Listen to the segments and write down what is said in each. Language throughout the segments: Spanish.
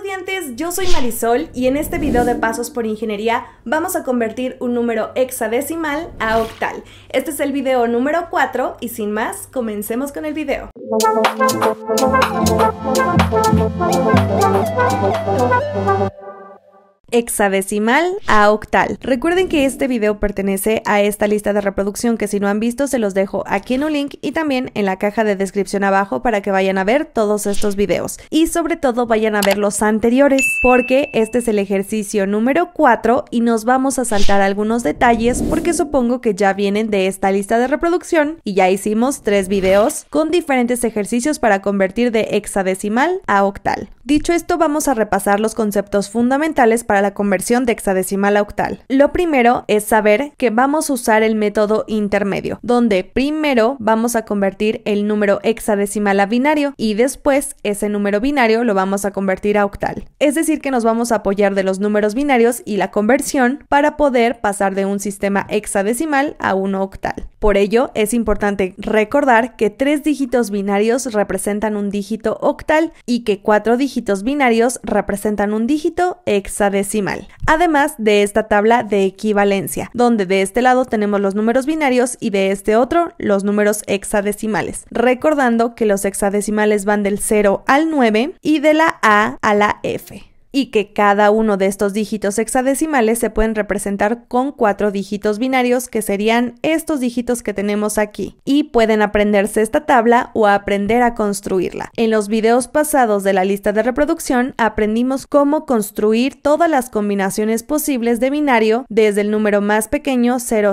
estudiantes, yo soy Marisol y en este video de Pasos por Ingeniería vamos a convertir un número hexadecimal a octal. Este es el video número 4 y sin más, comencemos con el video hexadecimal a octal. Recuerden que este video pertenece a esta lista de reproducción que si no han visto se los dejo aquí en un link y también en la caja de descripción abajo para que vayan a ver todos estos videos y sobre todo vayan a ver los anteriores porque este es el ejercicio número 4 y nos vamos a saltar algunos detalles porque supongo que ya vienen de esta lista de reproducción y ya hicimos tres videos con diferentes ejercicios para convertir de hexadecimal a octal. Dicho esto, vamos a repasar los conceptos fundamentales para la conversión de hexadecimal a octal. Lo primero es saber que vamos a usar el método intermedio, donde primero vamos a convertir el número hexadecimal a binario y después ese número binario lo vamos a convertir a octal. Es decir, que nos vamos a apoyar de los números binarios y la conversión para poder pasar de un sistema hexadecimal a uno octal. Por ello, es importante recordar que tres dígitos binarios representan un dígito octal y que cuatro dígitos dígitos binarios representan un dígito hexadecimal, además de esta tabla de equivalencia, donde de este lado tenemos los números binarios y de este otro los números hexadecimales. Recordando que los hexadecimales van del 0 al 9 y de la A a la F y que cada uno de estos dígitos hexadecimales se pueden representar con cuatro dígitos binarios que serían estos dígitos que tenemos aquí y pueden aprenderse esta tabla o aprender a construirla. En los videos pasados de la lista de reproducción aprendimos cómo construir todas las combinaciones posibles de binario desde el número más pequeño 0000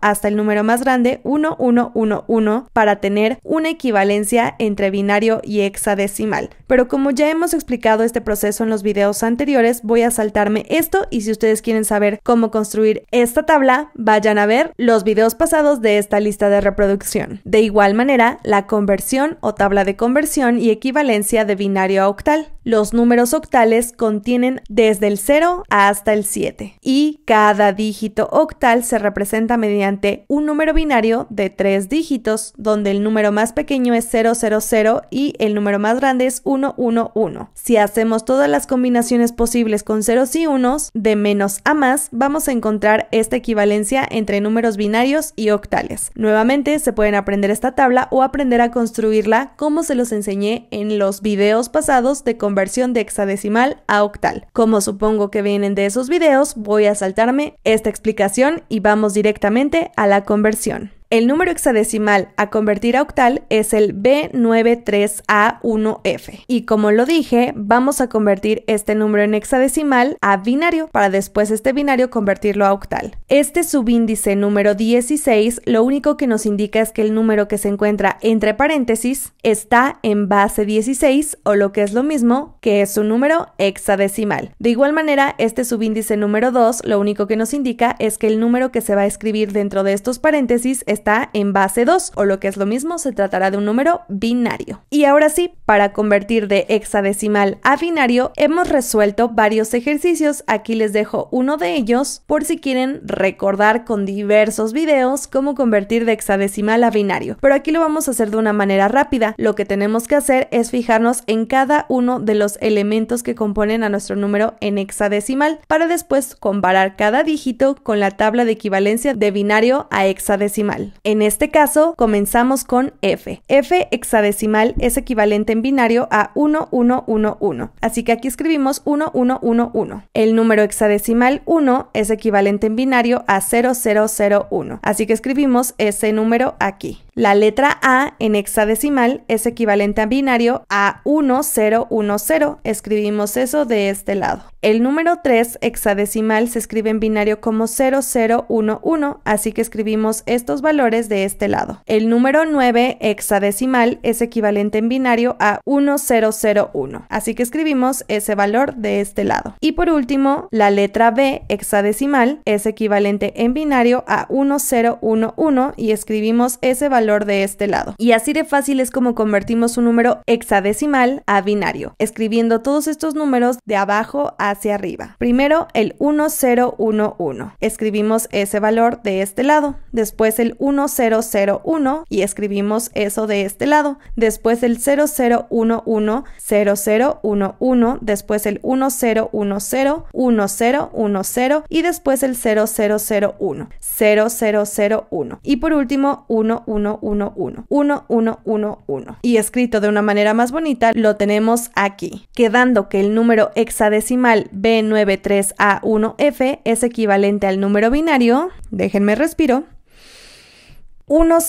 hasta el número más grande 1111 para tener una equivalencia entre binario y hexadecimal. Pero como ya hemos explicado este proceso en los videos anteriores, voy a saltarme esto y si ustedes quieren saber cómo construir esta tabla, vayan a ver los videos pasados de esta lista de reproducción. De igual manera, la conversión o tabla de conversión y equivalencia de binario a octal. Los números octales contienen desde el 0 hasta el 7 y cada dígito octal se representa mediante un número binario de tres dígitos donde el número más pequeño es 000 y el número más grande es 111. Si hacemos todas las combinaciones posibles con ceros y unos, de menos a más, vamos a encontrar esta equivalencia entre números binarios y octales. Nuevamente se pueden aprender esta tabla o aprender a construirla como se los enseñé en los videos pasados de conversación conversión de hexadecimal a octal. Como supongo que vienen de esos videos, voy a saltarme esta explicación y vamos directamente a la conversión. El número hexadecimal a convertir a octal es el B93A1F. Y como lo dije, vamos a convertir este número en hexadecimal a binario para después este binario convertirlo a octal. Este subíndice número 16 lo único que nos indica es que el número que se encuentra entre paréntesis está en base 16 o lo que es lo mismo que es un número hexadecimal. De igual manera, este subíndice número 2 lo único que nos indica es que el número que se va a escribir dentro de estos paréntesis es está en base 2, o lo que es lo mismo, se tratará de un número binario. Y ahora sí, para convertir de hexadecimal a binario, hemos resuelto varios ejercicios, aquí les dejo uno de ellos por si quieren recordar con diversos videos cómo convertir de hexadecimal a binario, pero aquí lo vamos a hacer de una manera rápida, lo que tenemos que hacer es fijarnos en cada uno de los elementos que componen a nuestro número en hexadecimal para después comparar cada dígito con la tabla de equivalencia de binario a hexadecimal. En este caso, comenzamos con F. F hexadecimal es equivalente en binario a 1111. Así que aquí escribimos 1111. El número hexadecimal 1 es equivalente en binario a 0001. Así que escribimos ese número aquí. La letra A en hexadecimal es equivalente a binario a 1010. Escribimos eso de este lado. El número 3 hexadecimal se escribe en binario como 0011, así que escribimos estos valores de este lado. El número 9 hexadecimal es equivalente en binario a 1001, así que escribimos ese valor de este lado. Y por último, la letra B hexadecimal es equivalente en binario a 1011 y escribimos ese valor de este lado. Y así de fácil es como convertimos un número hexadecimal a binario, escribiendo todos estos números de abajo hacia arriba. Primero el 1011, escribimos ese valor de este lado, después el 1001 y escribimos eso de este lado, después el 0011, 0011, después el 1010, 1010 y después el 0001, 0001 y por último 11 1, 1, 1 Y escrito de una manera más bonita, lo tenemos aquí, quedando que el número hexadecimal B93A1F es equivalente al número binario, déjenme respiro, 1,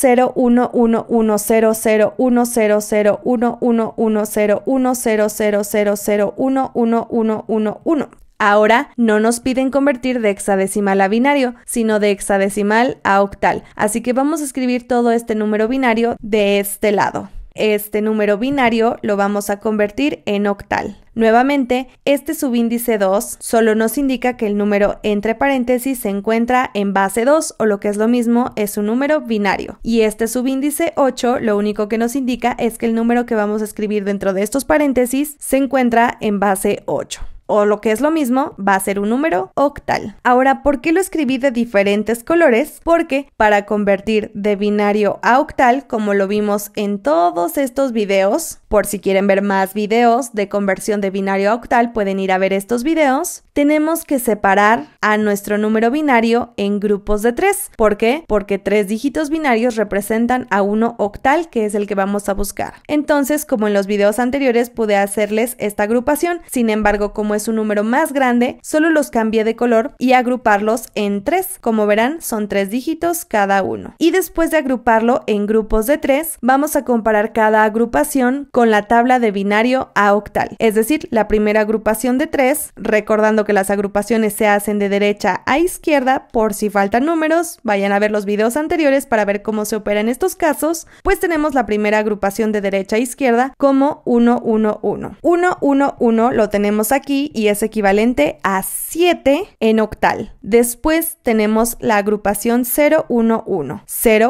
Ahora no nos piden convertir de hexadecimal a binario, sino de hexadecimal a octal, así que vamos a escribir todo este número binario de este lado. Este número binario lo vamos a convertir en octal. Nuevamente, este subíndice 2 solo nos indica que el número entre paréntesis se encuentra en base 2 o lo que es lo mismo es un número binario. Y este subíndice 8 lo único que nos indica es que el número que vamos a escribir dentro de estos paréntesis se encuentra en base 8 o lo que es lo mismo, va a ser un número octal. Ahora, ¿por qué lo escribí de diferentes colores? Porque para convertir de binario a octal, como lo vimos en todos estos videos, por si quieren ver más videos de conversión de binario a octal, pueden ir a ver estos videos, tenemos que separar a nuestro número binario en grupos de tres. ¿Por qué? Porque tres dígitos binarios representan a uno octal, que es el que vamos a buscar. Entonces, como en los videos anteriores, pude hacerles esta agrupación. Sin embargo, como un número más grande, solo los cambié de color y agruparlos en tres. Como verán, son tres dígitos cada uno. Y después de agruparlo en grupos de tres, vamos a comparar cada agrupación con la tabla de binario a octal, es decir, la primera agrupación de tres, recordando que las agrupaciones se hacen de derecha a izquierda, por si faltan números, vayan a ver los videos anteriores para ver cómo se opera en estos casos, pues tenemos la primera agrupación de derecha a izquierda como 111 111 lo tenemos aquí y es equivalente a 7 en octal. Después tenemos la agrupación 011.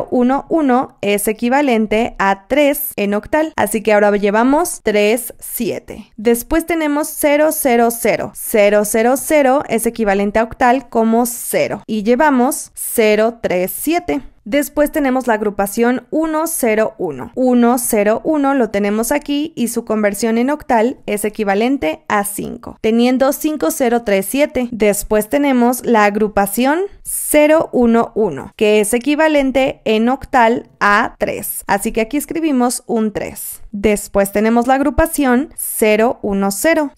011 es equivalente a 3 en octal, así que ahora llevamos 3, 7. Después tenemos 000. 000 es equivalente a octal como 0 y llevamos 037. Después tenemos la agrupación 101. 101 lo tenemos aquí y su conversión en octal es equivalente a 5, teniendo 5037. Después tenemos la agrupación 011, que es equivalente en octal a 3. Así que aquí escribimos un 3. Después tenemos la agrupación 010. 010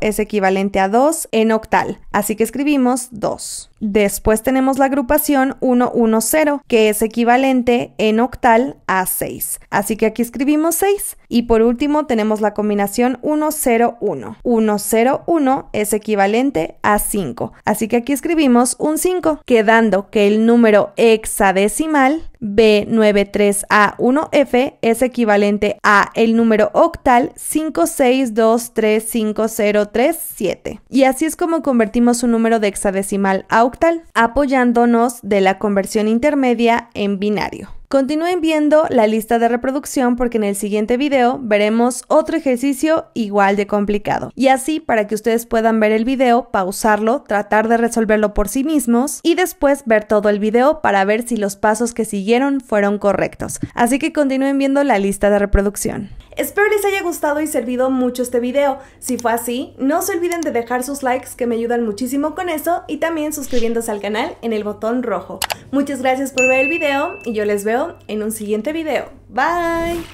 es equivalente a 2 en octal, así que escribimos 2. Después tenemos la agrupación 110, que es equivalente en octal a 6. Así que aquí escribimos 6. Y por último tenemos la combinación 101. 101 es equivalente a 5. Así que aquí escribimos un 5, quedando que el número hexadecimal B93A1F es equivalente a el número octal 56235037. Y así es como convertimos un número de hexadecimal a octal, apoyándonos de la conversión intermedia en binario. Continúen viendo la lista de reproducción porque en el siguiente video veremos otro ejercicio igual de complicado. Y así para que ustedes puedan ver el video, pausarlo, tratar de resolverlo por sí mismos y después ver todo el video para ver si los pasos que siguieron fueron correctos. Así que continúen viendo la lista de reproducción. Espero les haya gustado y servido mucho este video. Si fue así, no se olviden de dejar sus likes que me ayudan muchísimo con eso y también suscribiéndose al canal en el botón rojo. Muchas gracias por ver el video y yo les veo en un siguiente video. Bye!